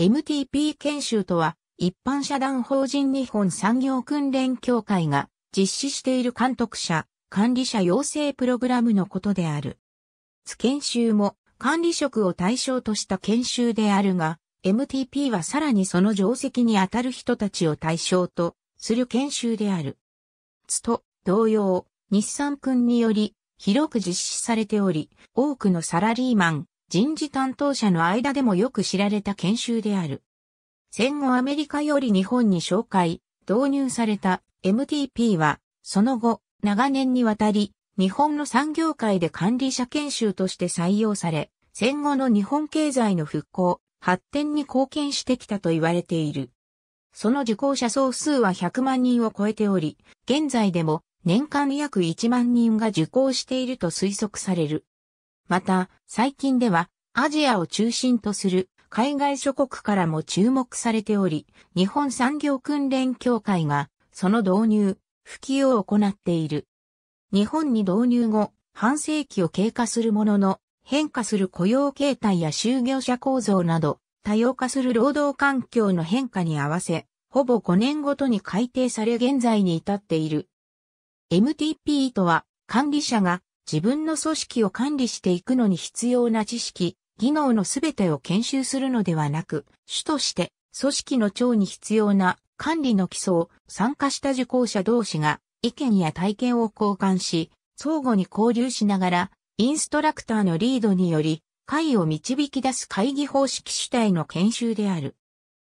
MTP 研修とは、一般社団法人日本産業訓練協会が実施している監督者、管理者養成プログラムのことである。つ研修も管理職を対象とした研修であるが、MTP はさらにその定石にあたる人たちを対象とする研修である。つと同様、日産君により広く実施されており、多くのサラリーマン、人事担当者の間でもよく知られた研修である。戦後アメリカより日本に紹介、導入された MTP は、その後、長年にわたり、日本の産業界で管理者研修として採用され、戦後の日本経済の復興、発展に貢献してきたと言われている。その受講者総数は100万人を超えており、現在でも年間約1万人が受講していると推測される。また、最近では、アジアを中心とする海外諸国からも注目されており、日本産業訓練協会が、その導入、普及を行っている。日本に導入後、半世紀を経過するものの、変化する雇用形態や就業者構造など、多様化する労働環境の変化に合わせ、ほぼ5年ごとに改定され現在に至っている。MTP とは、管理者が自分の組織を管理していくのに必要な知識、技能のすべてを研修するのではなく、主として組織の長に必要な管理の基礎を参加した受講者同士が意見や体験を交換し、相互に交流しながら、インストラクターのリードにより、会を導き出す会議方式主体の研修である。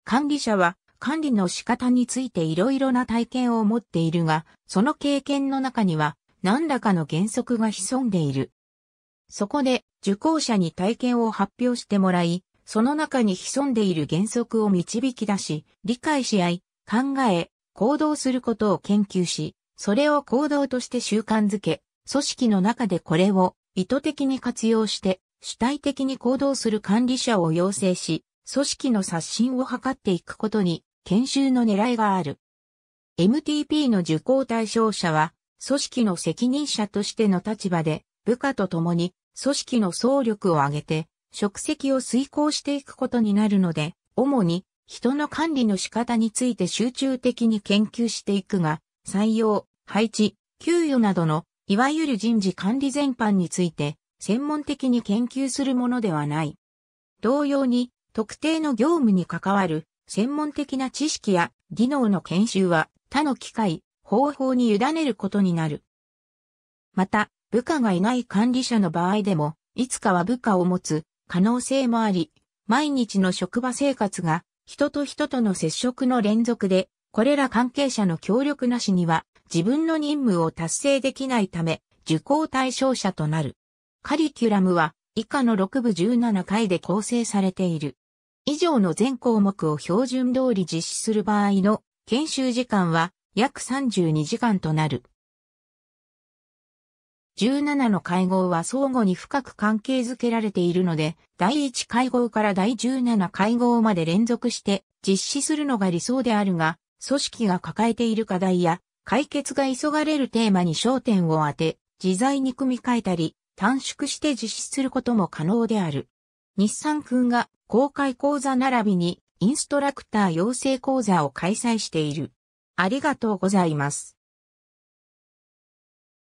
管理者は管理の仕方についていろいろな体験を持っているが、その経験の中には何らかの原則が潜んでいる。そこで受講者に体験を発表してもらい、その中に潜んでいる原則を導き出し、理解し合い、考え、行動することを研究し、それを行動として習慣づけ、組織の中でこれを意図的に活用して、主体的に行動する管理者を養成し、組織の刷新を図っていくことに研修の狙いがある。MTP の受講対象者は、組織の責任者としての立場で、部下と共に、組織の総力を挙げて、職責を遂行していくことになるので、主に、人の管理の仕方について集中的に研究していくが、採用、配置、給与などの、いわゆる人事管理全般について、専門的に研究するものではない。同様に、特定の業務に関わる、専門的な知識や技能の研修は、他の機会、方法に委ねることになる。また、部下がいない管理者の場合でも、いつかは部下を持つ可能性もあり、毎日の職場生活が人と人との接触の連続で、これら関係者の協力なしには自分の任務を達成できないため、受講対象者となる。カリキュラムは以下の6部17回で構成されている。以上の全項目を標準通り実施する場合の研修時間は約32時間となる。17の会合は相互に深く関係づけられているので、第1会合から第17会合まで連続して実施するのが理想であるが、組織が抱えている課題や解決が急がれるテーマに焦点を当て、自在に組み替えたり、短縮して実施することも可能である。日産君が公開講座並びにインストラクター養成講座を開催している。ありがとうございます。